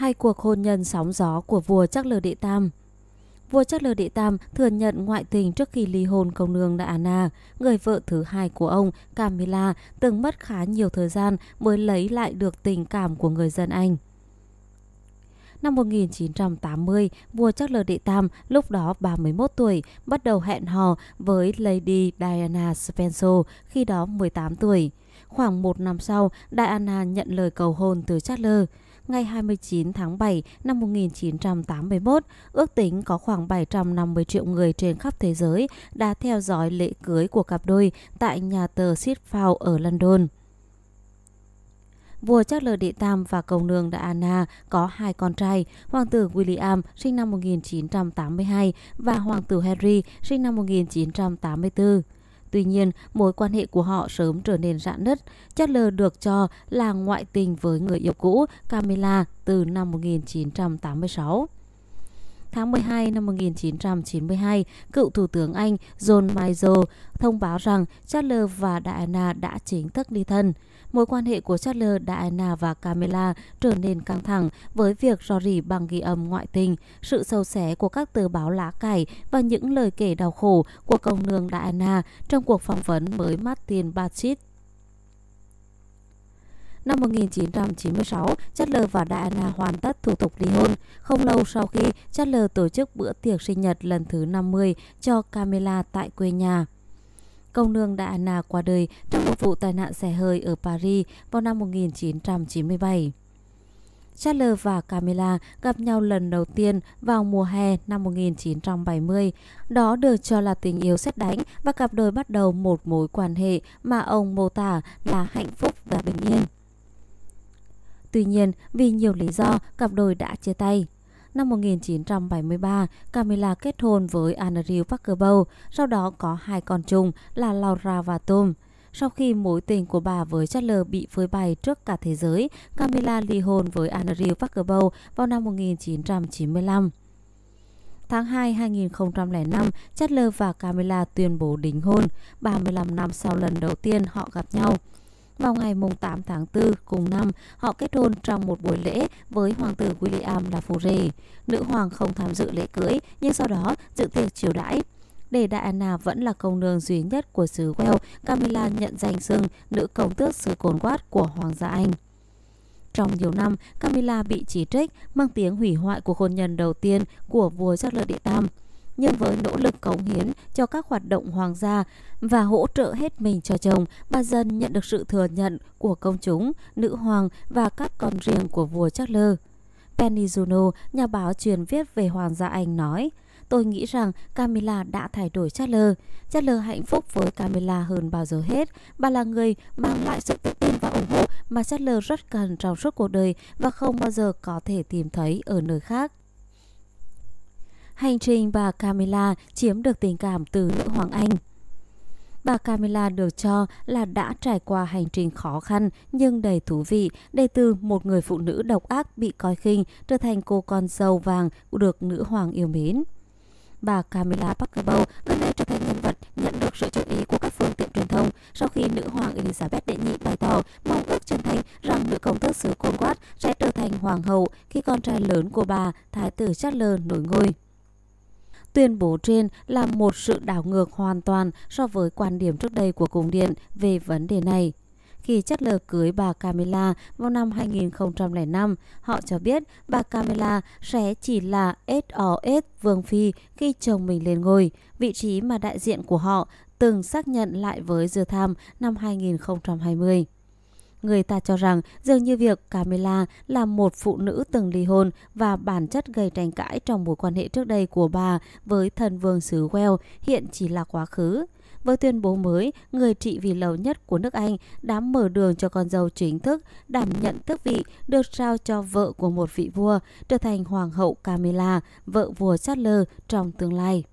hai cuộc hôn nhân sóng gió của vua Trác Lơ Đệ Tam. Vua Trác Lơ Đệ Tam thừa nhận ngoại tình trước khi ly hôn công nương là Anna, người vợ thứ hai của ông, Camilla, từng mất khá nhiều thời gian mới lấy lại được tình cảm của người dân Anh. Năm 1980, vua Charles Đệ Tam, lúc đó 31 tuổi, bắt đầu hẹn hò với Lady Diana Spencer, khi đó 18 tuổi. Khoảng một năm sau, Diana nhận lời cầu hôn từ Charles ngày 29 tháng 7 năm 1981, ước tính có khoảng 750 triệu người trên khắp thế giới đã theo dõi lễ cưới của cặp đôi tại nhà tờ Sidfow ở London. Vua Charles Đệ Tam và công nương Diana có hai con trai, hoàng tử William sinh năm 1982 và hoàng tử Harry sinh năm 1984. Tuy nhiên, mối quan hệ của họ sớm trở nên rạn nứt. Chandler được cho là ngoại tình với người yêu cũ Camilla từ năm 1986 tháng 12 năm 1992, cựu Thủ tướng Anh John Major thông báo rằng Charles và Diana đã chính thức ly thân. Mối quan hệ của Charles, Diana và Camilla trở nên căng thẳng với việc rò rỉ bằng ghi âm ngoại tình, sự sâu xé của các tờ báo lá cải và những lời kể đau khổ của công nương Diana trong cuộc phỏng vấn với Martin Bachit Năm 1996, Chatler và Diana hoàn tất thủ tục ly hôn. Không lâu sau khi, Chatler tổ chức bữa tiệc sinh nhật lần thứ 50 cho Camilla tại quê nhà. Công nương Diana qua đời trong một vụ tai nạn xe hơi ở Paris vào năm 1997. Chandler và Camilla gặp nhau lần đầu tiên vào mùa hè năm 1970. Đó được cho là tình yêu xét đánh và cặp đôi bắt đầu một mối quan hệ mà ông mô tả là hạnh phúc và bình yên. Tuy nhiên, vì nhiều lý do, cặp đôi đã chia tay. Năm 1973, Camilla kết hôn với Andrew Parker Bow, sau đó có hai con chung là Laura và Tom. Sau khi mối tình của bà với Chandler bị phơi bày trước cả thế giới, Camilla ly hôn với Andrew Parker Bow vào năm 1995. Tháng 2 2005, Chandler và Camilla tuyên bố đính hôn, 35 năm sau lần đầu tiên họ gặp nhau. Vào ngày 8 tháng 4 cùng năm, họ kết hôn trong một buổi lễ với hoàng tử William là phù rể Nữ hoàng không tham dự lễ cưới, nhưng sau đó dự tiệc chiều đãi. Để Diana vẫn là công nương duy nhất của xứ Wales, Camilla nhận danh xưng nữ công tước xứ Cornwall của Hoàng gia Anh. Trong nhiều năm, Camilla bị chỉ trích mang tiếng hủy hoại cuộc hôn nhân đầu tiên của vua Charles Đệ Tam nhưng với nỗ lực cống hiến cho các hoạt động hoàng gia và hỗ trợ hết mình cho chồng, bà dần nhận được sự thừa nhận của công chúng, nữ hoàng và các con riêng của vua Charles. Penny Juno, nhà báo truyền viết về Hoàng gia Anh nói, Tôi nghĩ rằng Camilla đã thay đổi Charles. Charles hạnh phúc với Camilla hơn bao giờ hết. Bà là người mang lại sự tự tin và ủng hộ mà Charles rất cần trong suốt cuộc đời và không bao giờ có thể tìm thấy ở nơi khác hành trình bà Camilla chiếm được tình cảm từ nữ Hoàng Anh. Bà Camilla được cho là đã trải qua hành trình khó khăn nhưng đầy thú vị để từ một người phụ nữ độc ác bị coi khinh trở thành cô con dâu vàng được nữ hoàng yêu mến. Bà Camilla Parker gần đây trở thành nhân vật nhận được sự chú ý của các phương tiện truyền thông sau khi nữ hoàng Elizabeth đệ nhị bày tỏ mong ước chân thành rằng nữ công tước xứ Cornwall sẽ trở thành hoàng hậu khi con trai lớn của bà, thái tử Charles nổi ngôi. Tuyên bố trên là một sự đảo ngược hoàn toàn so với quan điểm trước đây của Cung Điện về vấn đề này. Khi chất lờ cưới bà Camilla vào năm 2005, họ cho biết bà Camilla sẽ chỉ là SOS Vương Phi khi chồng mình lên ngôi, vị trí mà đại diện của họ từng xác nhận lại với The Tham năm 2020. Người ta cho rằng dường như việc Camilla là một phụ nữ từng ly hôn và bản chất gây tranh cãi trong mối quan hệ trước đây của bà với thần vương xứ Wales hiện chỉ là quá khứ. Với tuyên bố mới, người trị vì lâu nhất của nước Anh đã mở đường cho con dâu chính thức đảm nhận tước vị được trao cho vợ của một vị vua, trở thành hoàng hậu Camilla, vợ vua Charles trong tương lai.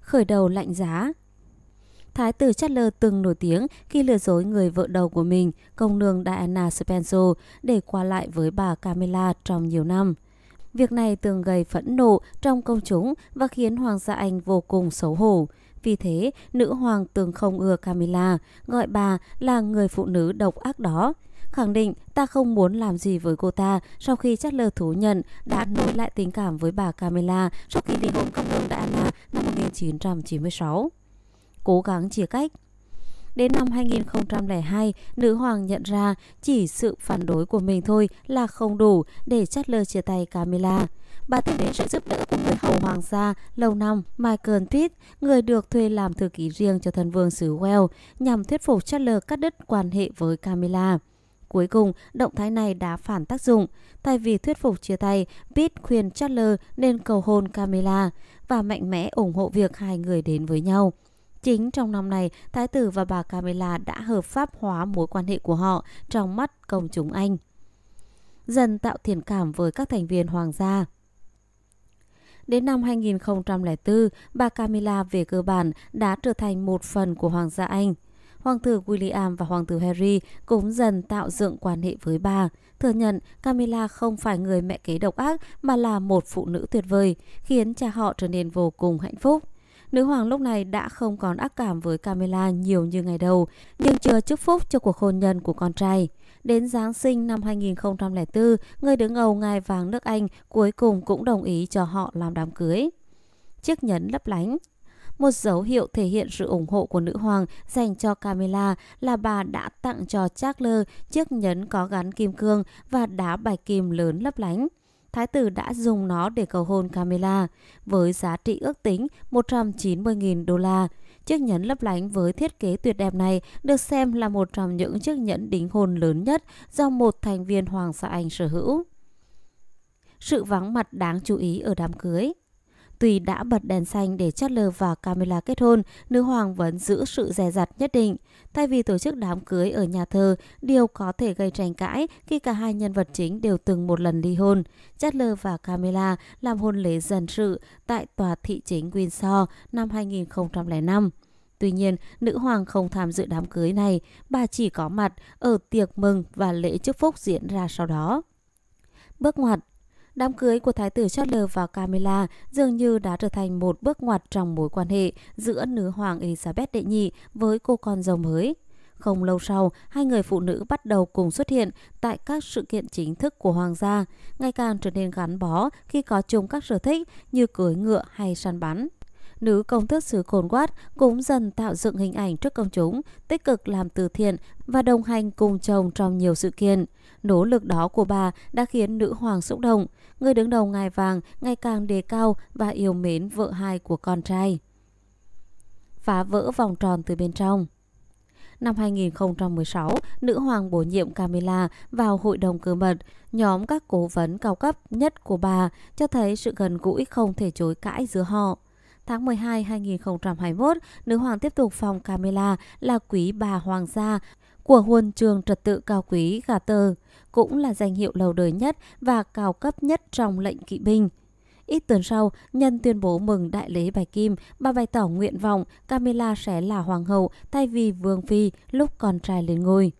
Khởi đầu lạnh giá, Thái tử Chatler từng nổi tiếng khi lừa dối người vợ đầu của mình, công nương Diana Spencer, để qua lại với bà Camilla trong nhiều năm. Việc này từng gây phẫn nộ trong công chúng và khiến Hoàng gia Anh vô cùng xấu hổ. Vì thế, nữ hoàng từng không ưa Camilla, gọi bà là người phụ nữ độc ác đó. Khẳng định ta không muốn làm gì với cô ta sau khi Chatler thú nhận đã nối lại tình cảm với bà Camilla sau khi ly hôn công nương Diana năm 1996 cố gắng chia cách. Đến năm 2002, nữ hoàng nhận ra chỉ sự phản đối của mình thôi là không đủ để lơ chia tay Camilla. Bà tìm đến sự giúp đỡ của người hầu hoàng gia lâu năm Michael Pitt, người được thuê làm thư ký riêng cho thần vương xứ Wales, nhằm thuyết phục lơ cắt đứt quan hệ với Camilla. Cuối cùng, động thái này đã phản tác dụng. Thay vì thuyết phục chia tay, Pitt khuyên Chandler nên cầu hôn Camilla và mạnh mẽ ủng hộ việc hai người đến với nhau. Chính trong năm này, thái tử và bà Camilla đã hợp pháp hóa mối quan hệ của họ trong mắt công chúng Anh. Dần tạo thiện cảm với các thành viên hoàng gia. Đến năm 2004, bà Camilla về cơ bản đã trở thành một phần của Hoàng gia Anh. Hoàng tử William và Hoàng tử Harry cũng dần tạo dựng quan hệ với bà, thừa nhận Camilla không phải người mẹ kế độc ác mà là một phụ nữ tuyệt vời, khiến cha họ trở nên vô cùng hạnh phúc. Nữ hoàng lúc này đã không còn ác cảm với Camilla nhiều như ngày đầu, nhưng chưa chúc phúc cho cuộc hôn nhân của con trai. Đến Giáng sinh năm 2004, người đứng đầu ngai vàng nước Anh cuối cùng cũng đồng ý cho họ làm đám cưới. Chiếc nhẫn lấp lánh một dấu hiệu thể hiện sự ủng hộ của nữ hoàng dành cho Camilla là bà đã tặng cho Charles chiếc nhẫn có gắn kim cương và đá bạch kim lớn lấp lánh thái tử đã dùng nó để cầu hôn Camilla với giá trị ước tính 190.000 đô la. Chiếc nhẫn lấp lánh với thiết kế tuyệt đẹp này được xem là một trong những chiếc nhẫn đính hôn lớn nhất do một thành viên Hoàng gia Anh sở hữu. Sự vắng mặt đáng chú ý ở đám cưới Tuy đã bật đèn xanh để Chatler và Camilla kết hôn, nữ hoàng vẫn giữ sự dè dặt nhất định. Thay vì tổ chức đám cưới ở nhà thờ, điều có thể gây tranh cãi khi cả hai nhân vật chính đều từng một lần ly hôn. Chatler và Camilla làm hôn lễ dân sự tại tòa thị chính Windsor năm 2005. Tuy nhiên, nữ hoàng không tham dự đám cưới này, bà chỉ có mặt ở tiệc mừng và lễ chúc phúc diễn ra sau đó. Bước ngoặt Đám cưới của Thái tử Charles và Camilla dường như đã trở thành một bước ngoặt trong mối quan hệ giữa nữ hoàng Elizabeth đệ nhị với cô con dâu mới. Không lâu sau, hai người phụ nữ bắt đầu cùng xuất hiện tại các sự kiện chính thức của hoàng gia, ngày càng trở nên gắn bó khi có chung các sở thích như cưới ngựa hay săn bắn nữ công thức xứ Cồn Quát cũng dần tạo dựng hình ảnh trước công chúng, tích cực làm từ thiện và đồng hành cùng chồng trong nhiều sự kiện. Nỗ lực đó của bà đã khiến nữ hoàng xúc động, người đứng đầu ngài vàng ngày càng đề cao và yêu mến vợ hai của con trai. Phá vỡ vòng tròn từ bên trong năm 2016, nữ hoàng bổ nhiệm Camilla vào hội đồng cơ mật, nhóm các cố vấn cao cấp nhất của bà, cho thấy sự gần gũi không thể chối cãi giữa họ. Tháng 12 2021, nữ hoàng tiếp tục phòng Camilla là quý bà hoàng gia của huân trường trật tự cao quý gà tơ, cũng là danh hiệu lâu đời nhất và cao cấp nhất trong lệnh kỵ binh. Ít tuần sau, nhân tuyên bố mừng đại lễ bài Kim, bà bày tỏ nguyện vọng Camilla sẽ là hoàng hậu thay vì vương phi lúc con trai lên ngôi.